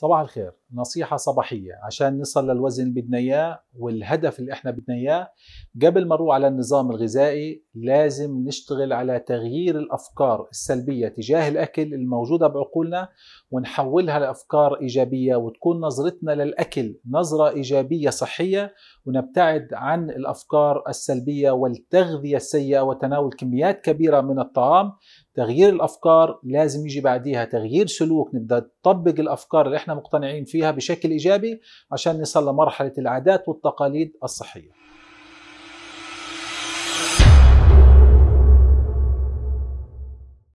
صباح الخير نصيحه صباحيه عشان نصل للوزن اللي بدنا اياه والهدف اللي احنا بدنا اياه قبل ما نروح على النظام الغذائي لازم نشتغل على تغيير الافكار السلبيه تجاه الاكل الموجوده بعقولنا ونحولها لافكار ايجابيه وتكون نظرتنا للاكل نظره ايجابيه صحيه ونبتعد عن الافكار السلبيه والتغذيه السيئه وتناول كميات كبيره من الطعام تغيير الافكار لازم يجي بعديها تغيير سلوك نبدا نطبق الافكار اللي احنا مقتنعين فيها فيها بشكل إيجابي عشان نصل لمرحلة العادات والتقاليد الصحية